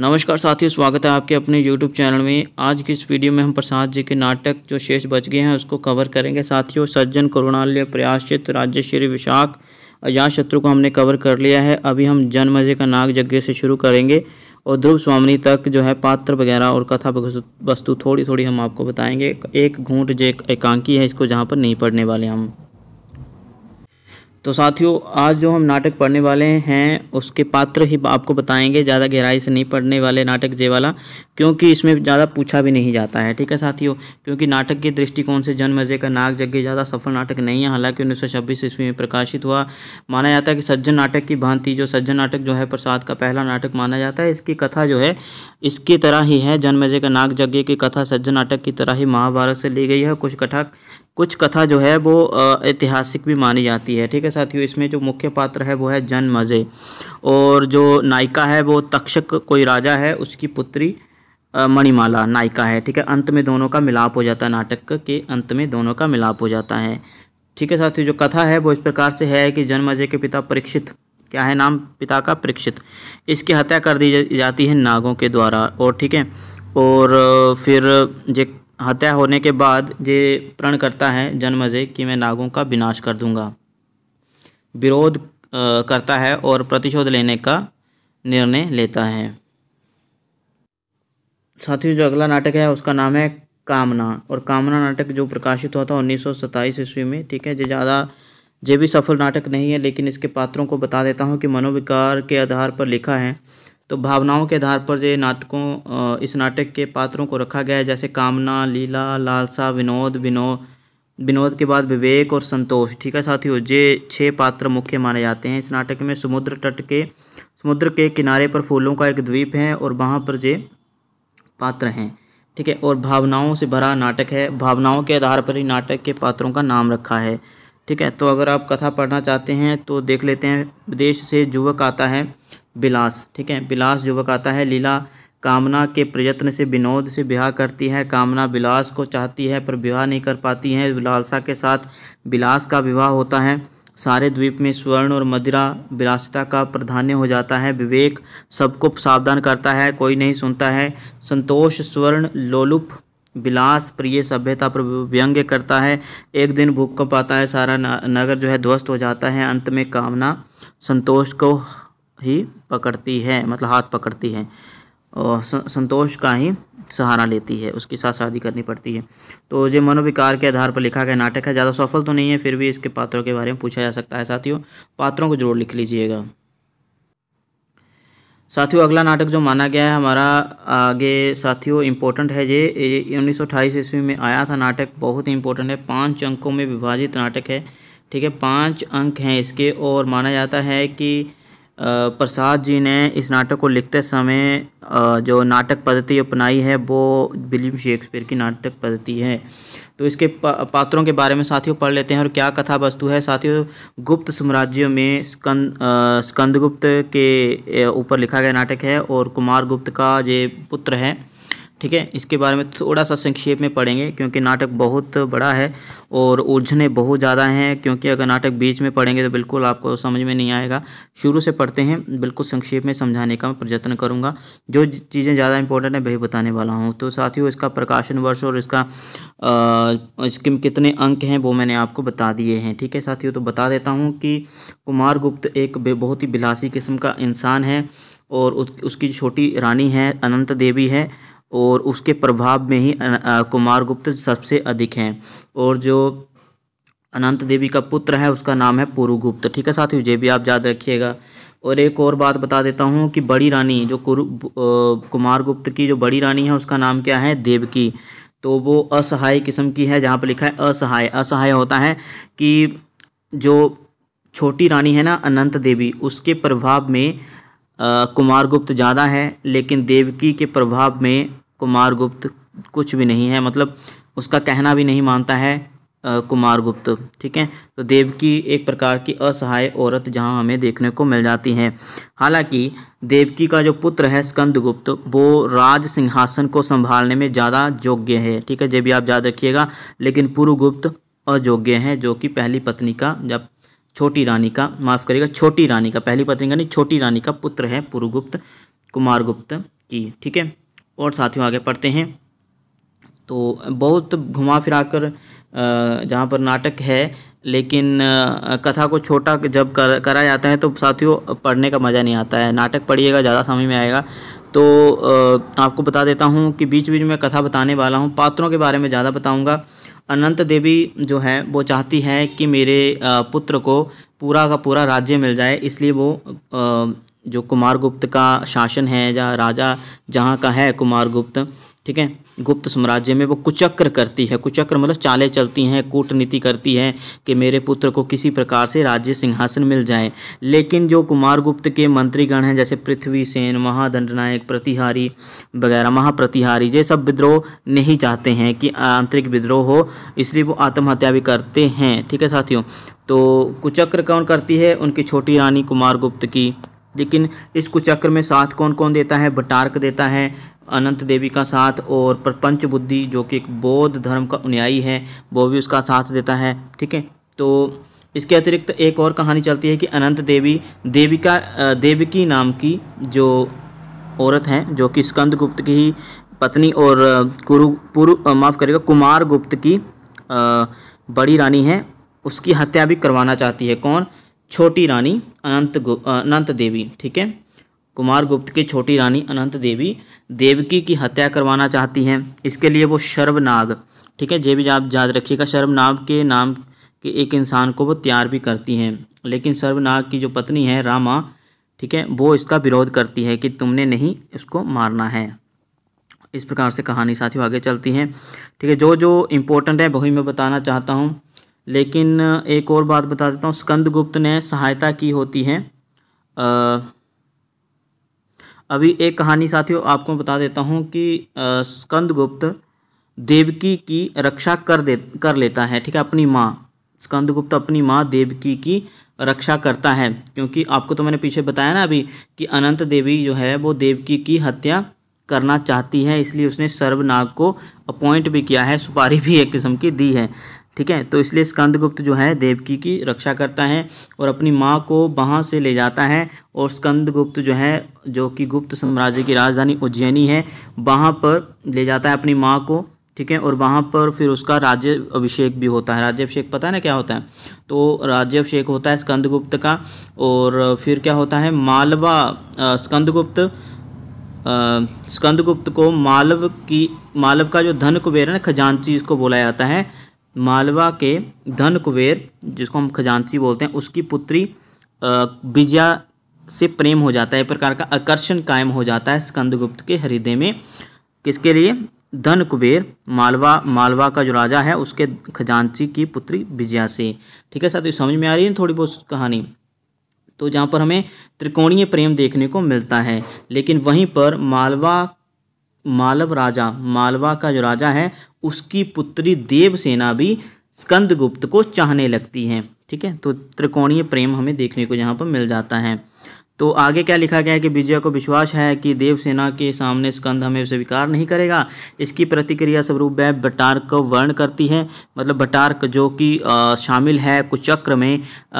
नमस्कार साथियों स्वागत है आपके अपने यूट्यूब चैनल में आज की इस वीडियो में हम प्रसाद जी के नाटक जो शेष बच गए हैं उसको कवर करेंगे साथियों सज्जन करुणालय प्रयाश्चित राज्यश्री विशाख अजात शत्रु को हमने कवर कर लिया है अभी हम जनमजे का नाग यज्ञ से शुरू करेंगे और ध्रुव स्वामिनी तक जो है पात्र वगैरह और कथा वस्तु थोड़ी थोड़ी हम आपको बताएंगे एक घूंट जो एकांकी है इसको जहाँ पर नहीं पढ़ने वाले हम तो साथियों आज जो हम नाटक पढ़ने वाले हैं उसके पात्र ही आपको बताएंगे ज़्यादा गहराई से नहीं पढ़ने वाले नाटक जे वाला क्योंकि इसमें ज़्यादा पूछा भी नहीं जाता है ठीक है साथियों क्योंकि नाटक के दृष्टिकोण से जन्म मजे का नाग यज्ञ ज़्यादा सफल नाटक नहीं है हालांकि उन्नीस सौ छब्बीस ईस्वी में प्रकाशित हुआ माना जाता है कि सज्जन नाटक की भांति जो सज्जन नाटक जो है प्रसाद का पहला नाटक माना जाता है इसकी कथा जो है इसकी तरह ही है मजे का नाग यज्ञ की कथा सज्जन नाटक की तरह ही महाभारत से ली गई है कुछ कथा कुछ कथा जो है वो ऐतिहासिक भी मानी जाती है ठीक है साथियों इसमें जो मुख्य पात्र है वो है जन मज़े और जो नायिका है वो तक्षक कोई राजा है उसकी पुत्री मणिमाला नायिका है ठीक है अंत में दोनों का मिलाप हो जाता है नाटक के अंत में दोनों का मिलाप हो जाता है ठीक है साथियों जो कथा है वो इस प्रकार से है कि जन मज़े के पिता परीक्षित क्या है नाम पिता का परीक्षित इसकी हत्या कर दी जाती है नागों के द्वारा और ठीक है और फिर जे हत्या होने के बाद ये प्रण करता है से कि मैं नागों का विनाश कर दूंगा विरोध करता है और प्रतिशोध लेने का निर्णय लेता है साथियों जो अगला नाटक है उसका नाम है कामना और कामना नाटक जो प्रकाशित हुआ था उन्नीस सौ ईस्वी में ठीक है जो ज़्यादा ये भी सफल नाटक नहीं है लेकिन इसके पात्रों को बता देता हूँ कि मनोविकार के आधार पर लिखा है तो भावनाओं के आधार पर जो नाटकों इस नाटक के पात्रों को रखा गया है जैसे कामना लीला लालसा विनोद विनोद विनोद के बाद विवेक और संतोष ठीक है साथियों जे छह पात्र मुख्य माने जाते हैं इस नाटक में समुद्र तट के समुद्र के किनारे पर फूलों का एक द्वीप है और वहाँ पर जे पात्र हैं ठीक है और भावनाओं से भरा नाटक है भावनाओं के आधार पर ही नाटक के पात्रों का नाम रखा है ठीक है तो अगर आप कथा पढ़ना चाहते हैं तो देख लेते हैं विदेश से युवक आता है बिलास ठीक है बिलास युवक आता है लीला कामना के प्रयत्न से विनोद से विवाह करती है कामना बिलास को चाहती है पर विवाह नहीं कर पाती है लालसा के साथ बिलास का विवाह होता है सारे द्वीप में स्वर्ण और मदिरा विरासता का प्राधान्य हो जाता है विवेक सबको सावधान करता है कोई नहीं सुनता है संतोष स्वर्ण लोलुप विलास प्रिय सभ्यता पर व्यंग्य करता है एक दिन भूकंप आता है सारा नगर जो है ध्वस्त हो जाता है अंत में कामना संतोष को ही पकड़ती है मतलब हाथ पकड़ती है और संतोष का ही सहारा लेती है उसके साथ शादी करनी पड़ती है तो ये मनोविकार के आधार पर लिखा गया नाटक है ज़्यादा सफल तो नहीं है फिर भी इसके पात्रों के बारे में पूछा जा सकता है साथियों पात्रों को जरूर लिख लीजिएगा साथियों अगला नाटक जो माना गया है हमारा आगे साथियों इम्पोर्टेंट है ये उन्नीस सौ ईस्वी में आया था नाटक बहुत ही इम्पोर्टेंट है पाँच अंकों में विभाजित नाटक है ठीक है पाँच अंक हैं इसके और माना जाता है कि प्रसाद जी ने इस नाटक को लिखते समय जो नाटक पद्धति अपनाई है वो विलियम शेक्सपियर की नाटक पद्धति है तो इसके पात्रों के बारे में साथियों पढ़ लेते हैं और क्या कथा वस्तु है साथियों गुप्त साम्राज्यों में स्कंद स्कंदगुप्त के ऊपर लिखा गया नाटक है और कुमार गुप्त का ये पुत्र है ठीक है इसके बारे में थोड़ा सा संक्षेप में पढ़ेंगे क्योंकि नाटक बहुत बड़ा है और उलझने बहुत ज़्यादा हैं क्योंकि अगर नाटक बीच में पढ़ेंगे तो बिल्कुल आपको समझ में नहीं आएगा शुरू से पढ़ते हैं बिल्कुल संक्षेप में समझाने का मैं प्रयत्न करूँगा जो चीज़ें ज़्यादा इंपॉर्टेंट है वही बताने वाला हूँ तो साथियों इसका प्रकाशन वर्ष और इसका इसके कितने अंक हैं वो मैंने आपको बता दिए हैं ठीक है साथियों तो बता देता हूँ कि कुमार गुप्त एक बहुत ही बिलासी किस्म का इंसान है और उसकी छोटी रानी है अनंत देवी है और उसके प्रभाव में ही कुमार गुप्त सबसे अधिक हैं और जो अनंत देवी का पुत्र है उसका नाम है पुरुगुप्त ठीक है साथियों ये भी आप याद रखिएगा और एक और बात बता देता हूँ कि बड़ी रानी जो कुरु कुमार गुप्त की जो बड़ी रानी है उसका नाम क्या है देवकी तो वो असहाय किस्म की है जहाँ पर लिखा है असहाय असहाय होता है कि जो छोटी रानी है ना अनंत देवी उसके प्रभाव में कुमार गुप्त ज़्यादा है लेकिन देवकी के प्रभाव में कुमार गुप्त कुछ भी नहीं है मतलब उसका कहना भी नहीं मानता है कुमार गुप्त ठीक है तो देवकी एक प्रकार की असहाय औरत जहां हमें देखने को मिल जाती है हालांकि देवकी का जो पुत्र है स्कंदगुप्त वो राज सिंहासन को संभालने में ज़्यादा योग्य है ठीक है जब भी आप याद रखिएगा लेकिन पुरुगुप्त अयोग्य हैं जो कि पहली पत्नी का जब छोटी रानी का माफ़ करेगा छोटी रानी का पहली पत्नी का नहीं छोटी रानी का पुत्र है पुरुगुप्त कुमारगुप्त की ठीक है और साथियों आगे पढ़ते हैं तो बहुत घुमा फिरा कर जहाँ पर नाटक है लेकिन कथा को छोटा जब कर, करा जाता है तो साथियों पढ़ने का मज़ा नहीं आता है नाटक पढ़िएगा ज़्यादा समय में आएगा तो आपको बता देता हूँ कि बीच बीच में कथा बताने वाला हूँ पात्रों के बारे में ज़्यादा बताऊँगा अनंत देवी जो है वो चाहती है कि मेरे पुत्र को पूरा का पूरा राज्य मिल जाए इसलिए वो जो कुमार गुप्त का शासन है या राजा जहाँ का है कुमार गुप्त ठीक है गुप्त साम्राज्य में वो कुचक्र करती है कुचक्र मतलब चालें चलती हैं कूटनीति करती है कि मेरे पुत्र को किसी प्रकार से राज्य सिंहासन मिल जाए लेकिन जो कुमारगुप्त के मंत्रीगण हैं जैसे पृथ्वी सेन महादंड नायक प्रतिहारी वगैरह महाप्रतिहारी ये सब विद्रोह नहीं चाहते हैं कि आंतरिक विद्रोह हो इसलिए वो आत्महत्या भी करते हैं ठीक है साथियों तो कुचक्र कौन करती है उनकी छोटी रानी कुमार गुप्त की लेकिन इस कुचक्र में साथ कौन कौन देता है भटार्क देता है अनंत देवी का साथ और प्रपंच बुद्धि जो कि एक बौद्ध धर्म का अनुयायी है वो भी उसका साथ देता है ठीक है तो इसके अतिरिक्त एक और कहानी चलती है कि अनंत देवी देविका देवकी नाम की जो औरत हैं जो कि स्कंद गुप्त की ही पत्नी और कुरु पुरु माफ़ करेगा कुमार गुप्त की बड़ी रानी है उसकी हत्या भी करवाना चाहती है कौन छोटी रानी अनंत अनंत देवी ठीक है कुमार गुप्त की छोटी रानी अनंत देवी देवकी की हत्या करवाना चाहती हैं इसके लिए वो शर्वनाग ठीक है जे भी आप याद रखिएगा शर्वनाग के नाम के एक इंसान को वो तैयार भी करती हैं लेकिन शर्वनाग की जो पत्नी है रामा ठीक है वो इसका विरोध करती है कि तुमने नहीं इसको मारना है इस प्रकार से कहानी साथियों आगे चलती हैं ठीक है जो जो इम्पोर्टेंट है वही मैं बताना चाहता हूँ लेकिन एक और बात बता देता हूँ स्कंद गुप्त ने सहायता की होती है आ, अभी एक कहानी साथियों आपको बता देता हूँ कि स्कंदगुप्त देवकी की रक्षा कर दे कर लेता है ठीक है अपनी माँ स्कंदगुप्त अपनी माँ देवकी की रक्षा करता है क्योंकि आपको तो मैंने पीछे बताया ना अभी कि अनंत देवी जो है वो देवकी की हत्या करना चाहती है इसलिए उसने सर्वनाग को अपॉइंट भी किया है सुपारी भी एक किस्म की दी है ठीक है तो इसलिए स्कंदगुप्त जो है देवकी की रक्षा करता है और अपनी माँ को वहाँ से ले जाता है और स्कंदगुप्त जो है जो कि गुप्त साम्राज्य की राजधानी उज्जैनी है वहाँ पर ले जाता है अपनी माँ को ठीक है और वहाँ पर फिर उसका राज्य अभिषेक भी होता है राज्य अभिषेक पता है ना क्या होता है तो राज्यभिषेक होता है स्कंदगुप्त का और फिर क्या होता है मालवा स्कंदगुप्त स्कंदगुप्त को मालव की मालव का जो धन कुबेर है ना खजांची इसको बोला जाता है मालवा के धन कुबेर जिसको हम खजांची बोलते हैं उसकी पुत्री विजया से प्रेम हो जाता है एक प्रकार का आकर्षण कायम हो जाता है स्कंदगुप्त के हृदय में किसके लिए धन कुबेर मालवा मालवा का जो राजा है उसके खजांची की पुत्री विजया से ठीक है साथियों समझ में आ रही है थोड़ी बहुत कहानी तो जहाँ पर हमें त्रिकोणीय प्रेम देखने को मिलता है लेकिन वहीं पर मालवा मालव राजा मालवा का जो राजा है उसकी पुत्री देवसेना भी स्कंदगुप्त को चाहने लगती है ठीक है तो त्रिकोणीय प्रेम हमें देखने को यहाँ पर मिल जाता है तो आगे क्या लिखा गया है कि विजय को विश्वास है कि देवसेना के सामने स्कंद हमें स्वीकार नहीं करेगा इसकी प्रतिक्रिया स्वरूप वह भटार्क को वर्ण करती है मतलब बटार्क जो कि शामिल है कुचक्र में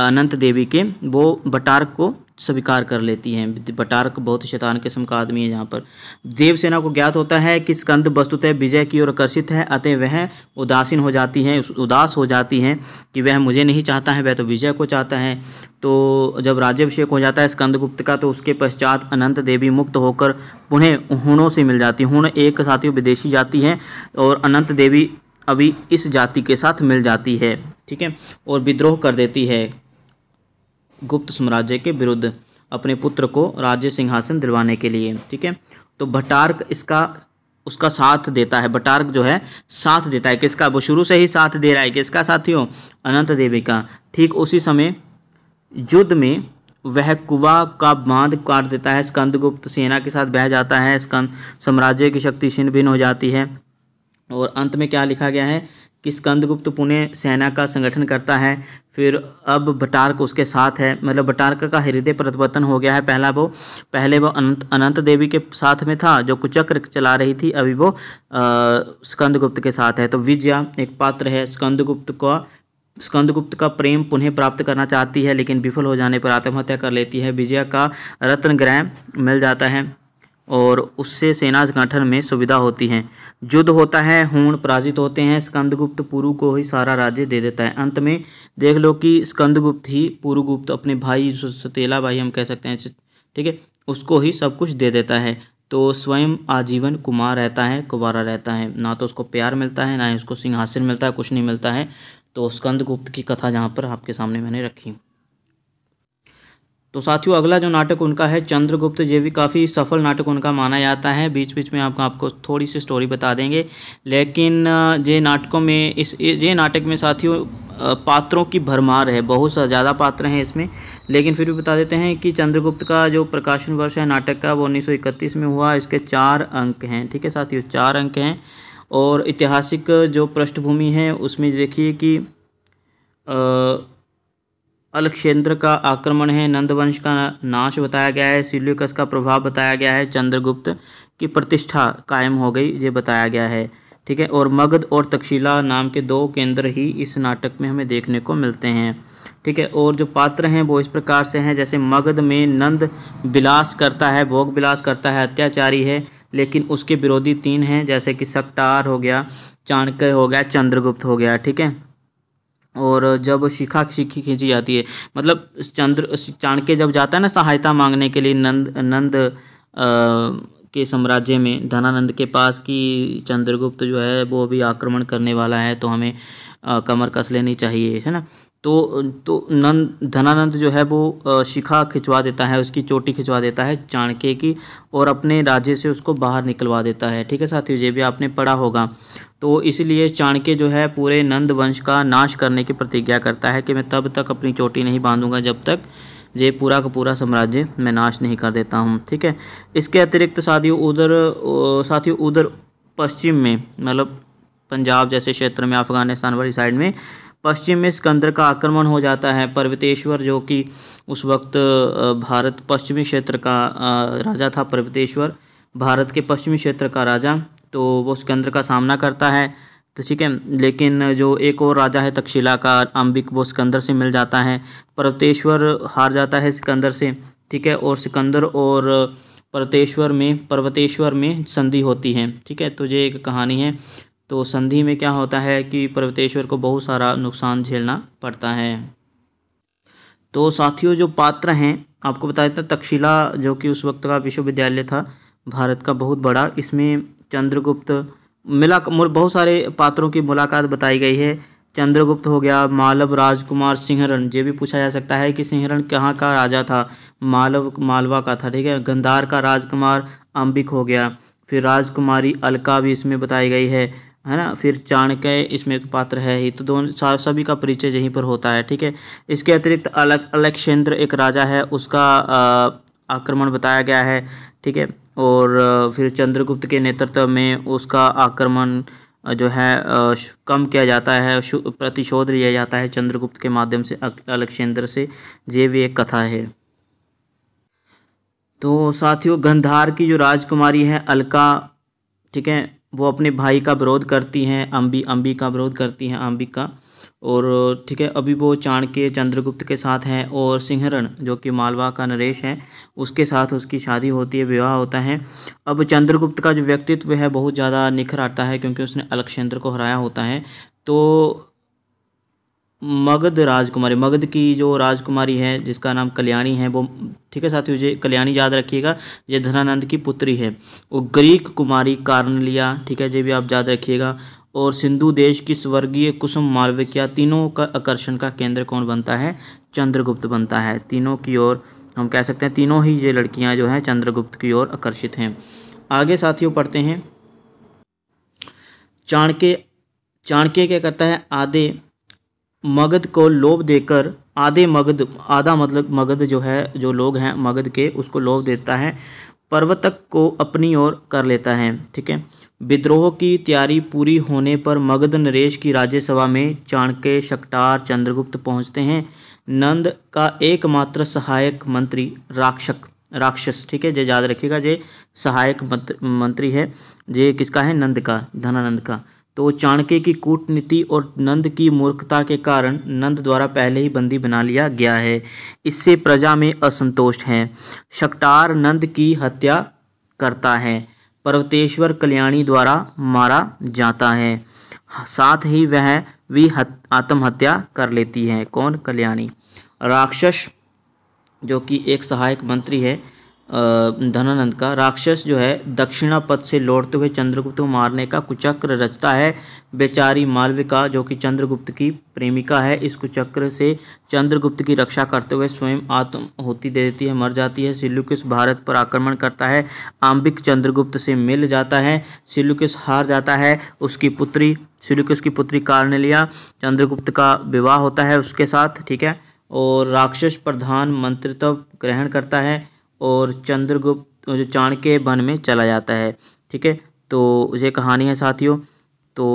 अनंत देवी के वो बटार्क को स्वीकार कर लेती हैं बटारक बहुत शैतान किस्म का आदमी है यहाँ पर देवसेना को ज्ञात होता है कि स्कंद वस्तुतः विजय की ओर आकर्षित है अतः वह उदासीन हो जाती हैं उदास हो जाती हैं कि वह मुझे नहीं चाहता है वह तो विजय को चाहता है तो जब राज्यभिषेक हो जाता है स्कंदगुप्त का तो उसके पश्चात अनंत देवी मुक्त होकर पुनः हुणों से मिल जाती हुण एक साथी विदेशी जाती है और अनंत देवी अभी इस जाति के साथ मिल जाती है ठीक है और विद्रोह कर देती है गुप्त साम्राज्य के विरुद्ध अपने पुत्र को राज्य सिंहासन दिलवाने के लिए ठीक है तो भटार्क इसका उसका साथ देता है भटार्क जो है साथ देता है किसका वो शुरू से ही साथ दे रहा है किसका साथियों अनंत देवी का ठीक उसी समय युद्ध में वह कुवा का बांध काट देता है स्कंदगुप्त सेना के साथ बह जाता है स्कंद साम्राज्य की शक्ति छिन्न भिन्न हो जाती है और अंत में क्या लिखा गया है कि स्कंदगुप्त पुणे सेना का संगठन करता है फिर अब भटार्क उसके साथ है मतलब भटारक का हृदय परिवर्तन हो गया है पहला वो पहले वो अनंत अनंत देवी के साथ में था जो कुचक्र चला रही थी अभी वो स्कंदगुप्त के साथ है तो विजया एक पात्र है स्कंदगुप्त का स्कंदगुप्त का प्रेम पुनः प्राप्त करना चाहती है लेकिन विफल हो जाने पर आत्महत्या कर लेती है विजया का रत्न ग्रह मिल जाता है और उससे सेना संगठन में सुविधा होती है युद्ध होता है हूण पराजित होते हैं स्कंदगुप्त पुरु को ही सारा राज्य दे देता है अंत में देख लो कि स्कंदगुप्त ही पुरुगुप्त अपने भाई सतेला भाई हम कह सकते हैं ठीक है उसको ही सब कुछ दे देता है तो स्वयं आजीवन कुमार रहता है कुवारा रहता है ना तो उसको प्यार मिलता है ना ही उसको सिंहासन मिलता है कुछ नहीं मिलता है तो स्कंदगुप्त की कथा जहाँ पर आपके सामने मैंने रखी तो साथियों अगला जो नाटक उनका है चंद्रगुप्त ये भी काफ़ी सफल नाटक उनका माना जाता है बीच बीच में आपको आपको थोड़ी सी स्टोरी बता देंगे लेकिन ये नाटकों में इस ये नाटक में साथियों पात्रों की भरमार है बहुत सा ज़्यादा पात्र हैं इसमें लेकिन फिर भी बता देते हैं कि चंद्रगुप्त का जो प्रकाशन वर्ष है नाटक का वो उन्नीस में हुआ इसके चार अंक हैं ठीक है साथियों चार अंक हैं और ऐतिहासिक जो पृष्ठभूमि है उसमें देखिए कि आ, अलक्षेंद्र का आक्रमण है नंदवंश का नाश बताया गया है सिल्यूकस का प्रभाव बताया गया है चंद्रगुप्त की प्रतिष्ठा कायम हो गई ये बताया गया है ठीक है और मगध और तक्षशिला नाम के दो केंद्र ही इस नाटक में हमें देखने को मिलते हैं ठीक है और जो पात्र हैं वो इस प्रकार से हैं जैसे मगध में नंद विलास करता है भोग विलास करता है अत्याचारी है लेकिन उसके विरोधी तीन हैं जैसे कि सकटार हो गया चाणक्य हो गया चंद्रगुप्त हो गया ठीक है और जब शिखा शिखी खींची जाती है मतलब चंद्र चाणक्य जब जाता है ना सहायता मांगने के लिए नंद नंद आ, के साम्राज्य में धनानंद के पास कि चंद्रगुप्त जो है वो अभी आक्रमण करने वाला है तो हमें आ, कमर कस लेनी चाहिए है ना तो तो नंद धनानंद जो है वो शिखा खिंचवा देता है उसकी चोटी खिंचवा देता है चाणक्य की और अपने राज्य से उसको बाहर निकलवा देता है ठीक है साथियों ये भी आपने पढ़ा होगा तो इसलिए चाणक्य जो है पूरे नंद वंश का नाश करने की प्रतिज्ञा करता है कि मैं तब तक अपनी चोटी नहीं बांधूंगा जब तक ये पूरा का पूरा साम्राज्य मैं नाश नहीं कर देता हूँ ठीक है इसके अतिरिक्त साथियों उधर साथियों उधर पश्चिम में मतलब पंजाब जैसे क्षेत्र में अफगानिस्तान वाली साइड में पश्चिम में सिकंदर का आक्रमण हो जाता है पर्वतेश्वर जो कि उस वक्त भारत पश्चिमी क्षेत्र का राजा था पर्वतेश्वर भारत के पश्चिमी क्षेत्र का राजा तो वो सिकंदर का सामना करता है तो ठीक है लेकिन जो एक और राजा है तक्षशिला का अंबिक वो सिकंदर से मिल जाता है पर्वतेश्वर हार जाता है सिकंदर से ठीक है और सिकंदर और पर्वतेश्वर में पर्वतेश्वर में संधि होती है ठीक है तो ये एक कहानी है तो संधि में क्या होता है कि पर्वतेश्वर को बहुत सारा नुकसान झेलना पड़ता है तो साथियों जो पात्र हैं आपको बता देता तक्षशिला जो कि उस वक्त का विश्वविद्यालय था भारत का बहुत बड़ा इसमें चंद्रगुप्त मिला बहुत सारे पात्रों की मुलाकात बताई गई है चंद्रगुप्त हो गया मालव राजकुमार सिंहरण ये भी पूछा जा सकता है कि सिंहरण कहाँ का राजा था मालव मालवा का था ठीक है गंधार का राजकुमार अंबिक हो गया फिर राजकुमारी अलका भी इसमें बताई गई है है ना फिर चाणक्य इसमें तो पात्र है ही तो दोनों सभी का परिचय यहीं पर होता है ठीक है इसके अतिरिक्त अलग अलक्षेंद्र एक राजा है उसका आक्रमण बताया गया है ठीक है और फिर चंद्रगुप्त के नेतृत्व में उसका आक्रमण जो है कम किया जाता है प्रतिशोध लिया जाता है चंद्रगुप्त के माध्यम से अलक्षेंद्र से ये भी एक कथा है तो साथियों गंधार की जो राजकुमारी है अलका ठीक है वो अपने भाई का विरोध करती हैं अम्बी अम्बी का विरोध करती हैं का और ठीक है अभी वो चाणक्य चंद्रगुप्त के साथ हैं और सिंहरण जो कि मालवा का नरेश है उसके साथ उसकी शादी होती है विवाह होता है अब चंद्रगुप्त का जो व्यक्तित्व है बहुत ज़्यादा निखर आता है क्योंकि उसने अलक्षेंद्र को हराया होता है तो मगध राजकुमारी मगध की जो राजकुमारी है जिसका नाम कल्याणी है वो ठीक है साथियों ये कल्याणी याद रखिएगा ये धनानंद की पुत्री है वो ग्रीक कुमारी कार्नलिया ठीक है ये भी आप याद रखिएगा और सिंधु देश की स्वर्गीय कुसुम मालविकिया तीनों का आकर्षण का केंद्र कौन बनता है चंद्रगुप्त बनता है तीनों की ओर हम कह सकते हैं तीनों ही ये लड़कियाँ जो हैं चंद्रगुप्त की ओर आकर्षित हैं आगे साथियों पढ़ते हैं चाणक्य चाणक्य क्या करता है आदे मगध को लोभ देकर आधे मगध आधा मतलब मगध जो है जो लोग हैं मगध के उसको लोभ देता है पर्वतक को अपनी ओर कर लेता है ठीक है विद्रोह की तैयारी पूरी होने पर मगध नरेश की राज्यसभा में चाणक्य शक्टार चंद्रगुप्त पहुंचते हैं नंद का एकमात्र सहायक मंत्री राक्षक राक्षस ठीक है जे याद रखिएगा जे सहायक मंत्री है जे किसका है नंद का धनानंद का तो चाणक्य की कूटनीति और नंद की मूर्खता के कारण नंद द्वारा पहले ही बंदी बना लिया गया है इससे प्रजा में असंतोष है शक्टार नंद की हत्या करता है पर्वतेश्वर कल्याणी द्वारा मारा जाता है साथ ही वह भी आत्महत्या कर लेती है कौन कल्याणी राक्षस जो कि एक सहायक मंत्री है धनानंद का राक्षस जो है दक्षिणा पथ से लौटते हुए चंद्रगुप्त को मारने का कुचक्र रचता है बेचारी मालविका जो कि चंद्रगुप्त की प्रेमिका है इस कुचक्र से चंद्रगुप्त की रक्षा करते हुए स्वयं आत्म होती दे देती है मर जाती है सिल्लुकिस भारत पर आक्रमण करता है आंबिक चंद्रगुप्त से मिल जाता है सिल्लुकिस हार जाता है उसकी पुत्री सिल्लुकिस की पुत्री कार्नेलिया चंद्रगुप्त का विवाह होता है उसके साथ ठीक है और राक्षस प्रधान मंत्रित्व ग्रहण करता है और चंद्रगुप्त जो चाणक्य वन में चला जाता है ठीक है तो ये कहानी है साथियों तो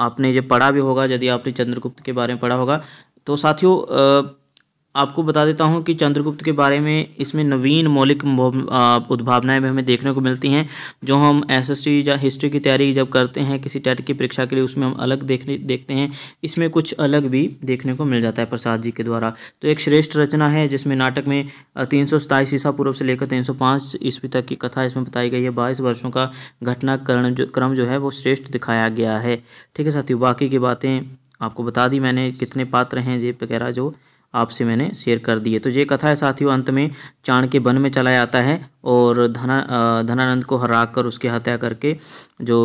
आपने ये पढ़ा भी होगा यदि आपने चंद्रगुप्त के बारे में पढ़ा होगा तो साथियों आपको बता देता हूं कि चंद्रगुप्त के बारे में इसमें नवीन मौलिक उद्भावनाएं भी हमें देखने को मिलती हैं जो हम एसएसटी या हिस्ट्री की तैयारी जब करते हैं किसी टेट की परीक्षा के लिए उसमें हम अलग देखने देखते हैं इसमें कुछ अलग भी देखने को मिल जाता है प्रसाद जी के द्वारा तो एक श्रेष्ठ रचना है जिसमें नाटक में तीन सौ ईसा पूर्व से लेकर तीन सौ ईस्वी तक की कथा इसमें बताई गई है बाईस वर्षों का घटनाक्रम जो क्रम जो है वो श्रेष्ठ दिखाया गया है ठीक है साथियों बाकी की बातें आपको बता दी मैंने कितने पात्र हैं ये वगैरह जो आपसे मैंने शेयर कर दिए तो ये कथा है साथियों अंत में चाण के वन में चला जाता है और धना धनानंद को हरा कर उसकी हत्या करके जो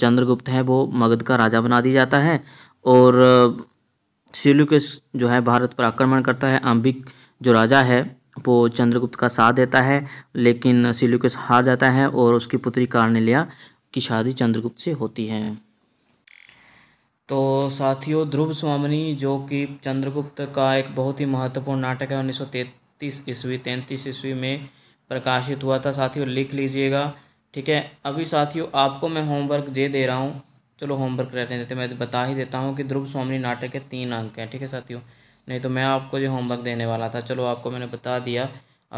चंद्रगुप्त है वो मगध का राजा बना दिया जाता है और सेल्यूकस जो है भारत पर आक्रमण करता है अंबिक जो राजा है वो चंद्रगुप्त का साथ देता है लेकिन सेल्यूकस हार जाता है और उसकी पुत्री कार्नेलिया की शादी चंद्रगुप्त से होती है तो साथियों ध्रुव स्वामिनी जो कि चंद्रगुप्त का एक बहुत ही महत्वपूर्ण नाटक है उन्नीस सौ तैंतीस ईस्वी तैंतीस ईस्वी में प्रकाशित हुआ था साथियों लिख लीजिएगा ठीक है अभी साथियों आपको मैं होमवर्क जे दे रहा हूँ चलो होमवर्क रहने देते मैं बता ही देता हूँ कि ध्रुव स्वामी नाटक के तीन अंक हैं ठीक है साथियों नहीं तो मैं आपको जो होमवर्क देने वाला था चलो आपको मैंने बता दिया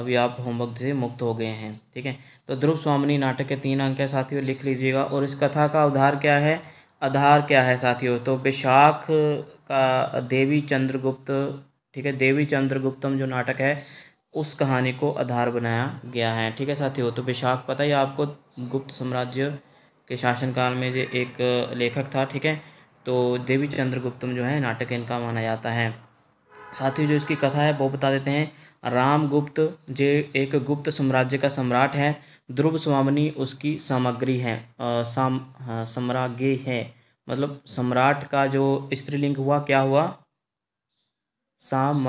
अभी आप होमवर्क से मुक्त हो गए हैं ठीक है तो ध्रुव स्वामी नाटक के तीन अंक है साथियों लिख लीजिएगा और इस कथा का उद्धार क्या है आधार क्या है साथियों तो विशाख का देवी चंद्रगुप्त ठीक है देवी चंद्रगुप्तम जो नाटक है उस कहानी को आधार बनाया गया है ठीक है साथियों तो विशाख पता ही आपको गुप्त साम्राज्य के शासनकाल में जो एक लेखक था ठीक है तो देवी चंद्रगुप्तम जो है नाटक इनका माना जाता है साथ जो इसकी कथा है वो बता देते हैं रामगुप्त जे एक गुप्त साम्राज्य का सम्राट है ध्रुव स्वामिनी उसकी सामग्री है साम सम्राज्ञ है मतलब सम्राट का जो स्त्रीलिंग हुआ क्या हुआ साम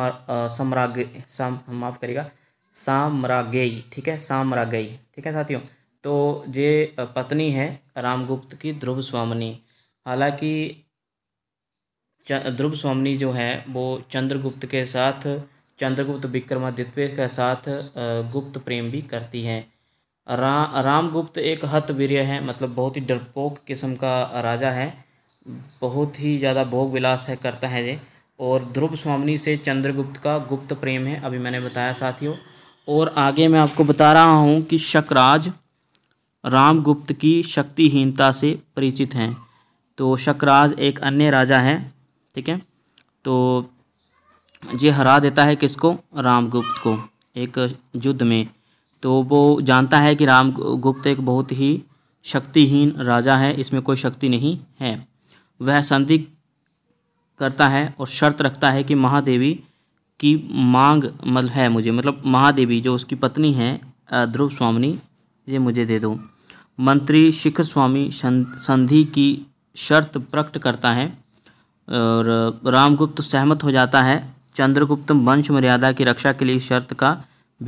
सम्राज्ञ साम माफ़ करेगा साम्राज्ञी ठीक है साम्राज्ञी ठीक है साथियों तो ये पत्नी है रामगुप्त की ध्रुव स्वामिनी हालांकि ध्रुव स्वामिनी जो है वो चंद्रगुप्त के साथ चंद्रगुप्त विक्रमादित्य के साथ गुप्त प्रेम भी करती हैं रा, रामगुप्त एक हत वीर्य है मतलब बहुत ही डरपोक किस्म का राजा है बहुत ही ज़्यादा भोग विलास है करता है ये और ध्रुव स्वामी से चंद्रगुप्त का गुप्त प्रेम है अभी मैंने बताया साथियों और आगे मैं आपको बता रहा हूँ कि शकराज रामगुप्त की शक्तिहीनता से परिचित हैं तो शकराज एक अन्य राजा है ठीक है तो ये हरा देता है किसको रामगुप्त को एक युद्ध में तो वो जानता है कि राम गुप्त एक बहुत ही शक्तिहीन राजा है इसमें कोई शक्ति नहीं है वह संधि करता है और शर्त रखता है कि महादेवी की मांग मतलब है मुझे मतलब महादेवी जो उसकी पत्नी है ध्रुव स्वामी ये मुझे दे दो मंत्री शिखर स्वामी संधि की शर्त प्रकट करता है और रामगुप्त सहमत हो जाता है चंद्रगुप्त वंश मर्यादा की रक्षा के लिए शर्त का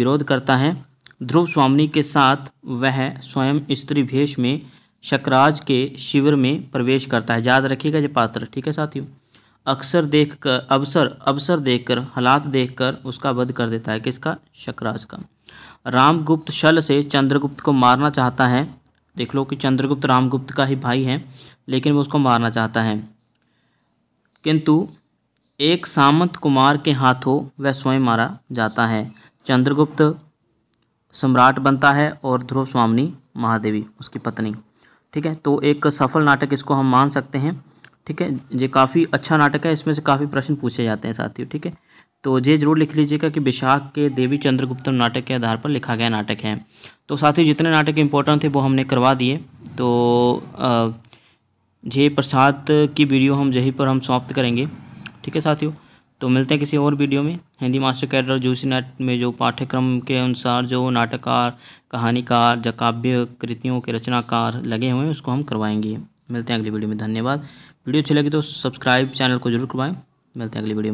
विरोध करता है ध्रुव स्वामी के साथ वह स्वयं स्त्री भेष में शकराज के शिविर में प्रवेश करता है याद रखिएगा ये पात्र ठीक है साथियों अक्सर देख कर अवसर अवसर देख कर हालात देख कर उसका वध कर देता है किसका शकराज का रामगुप्त शल से चंद्रगुप्त को मारना चाहता है देख लो कि चंद्रगुप्त रामगुप्त का ही भाई है लेकिन वो उसको मारना चाहता है किंतु एक सामंत कुमार के हाथों वह स्वयं मारा जाता है चंद्रगुप्त सम्राट बनता है और ध्रुव स्वामी महादेवी उसकी पत्नी ठीक है तो एक सफल नाटक इसको हम मान सकते हैं ठीक है ये काफ़ी अच्छा नाटक है इसमें से काफ़ी प्रश्न पूछे जाते हैं साथियों ठीक है तो ये जरूर लिख लीजिएगा कि विशाख के देवी चंद्रगुप्त नाटक के आधार पर लिखा गया नाटक है तो साथ ही जितने नाटक इंपॉर्टेंट थे वो हमने करवा दिए तो जय प्रसाद की वीडियो हम यहीं पर हम समाप्त करेंगे ठीक है साथियों तो मिलते हैं किसी और वीडियो में हिंदी मास्टर कैडर जूसी नेट में जो पाठ्यक्रम के अनुसार जो नाटककार कहानीकार ज काव्य कृतियों के रचनाकार लगे हुए हैं उसको हम करवाएंगे मिलते हैं अगली वीडियो में धन्यवाद वीडियो अच्छी लगी तो सब्सक्राइब चैनल को जरूर करवाएँ मिलते हैं अगली वीडियो में